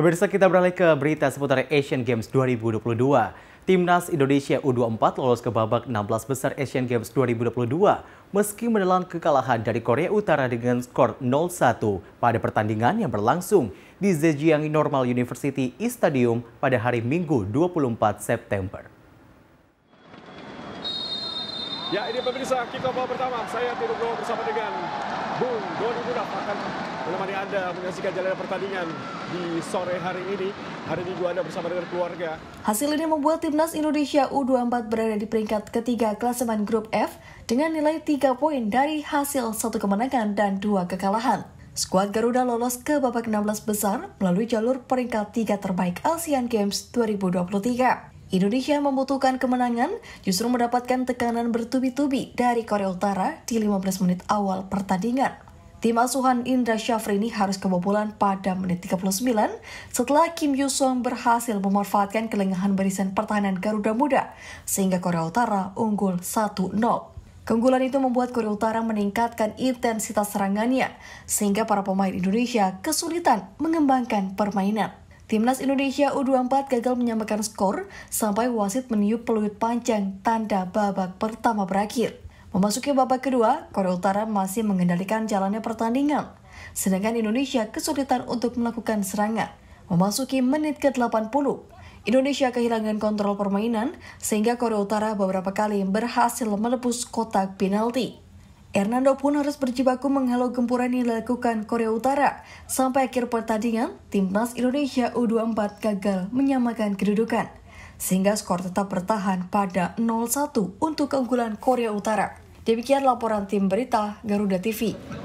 Pemirsa kita beralih ke berita seputar Asian Games 2022. Timnas Indonesia U24 lolos ke babak 16 besar Asian Games 2022 meski menelan kekalahan dari Korea Utara dengan skor 0-1 pada pertandingan yang berlangsung di Zhejiang Normal University e Stadium pada hari Minggu 24 September. Ya ini pemirsa kita bawa pertama saya tidur bersama dengan Bung Doni Budak akan menemani Anda menyaksikan jalannya pertandingan di sore hari ini. Hari ini Minggu Anda bersama dengan keluarga. Hasil ini membuat Timnas Indonesia U24 berada di peringkat ketiga klasemen grup F dengan nilai 3 poin dari hasil satu kemenangan dan dua kekalahan. Skuad Garuda lolos ke babak 16 besar melalui jalur peringkat tiga terbaik ASEAN Games 2023. Indonesia membutuhkan kemenangan justru mendapatkan tekanan bertubi-tubi dari Korea Utara di 15 menit awal pertandingan. Tim asuhan Indra Syafri ini harus kebobolan pada menit 39 setelah Kim Yoo Sung berhasil memanfaatkan kelengahan barisan pertahanan Garuda Muda sehingga Korea Utara unggul 1-0. Keunggulan itu membuat Korea Utara meningkatkan intensitas serangannya sehingga para pemain Indonesia kesulitan mengembangkan permainan. Timnas Indonesia U24 gagal menyamakan skor sampai wasit meniup peluit panjang tanda babak pertama berakhir. Memasuki babak kedua, Korea Utara masih mengendalikan jalannya pertandingan, sedangkan Indonesia kesulitan untuk melakukan serangan. Memasuki menit ke-80, Indonesia kehilangan kontrol permainan sehingga Korea Utara beberapa kali berhasil menebus kotak penalti. Hernando pun harus berjibaku menghalau gempuran yang dilakukan Korea Utara. Sampai akhir pertandingan, timnas Indonesia U24 gagal menyamakan kedudukan. Sehingga skor tetap bertahan pada 0-1 untuk keunggulan Korea Utara. Demikian laporan tim berita Garuda TV.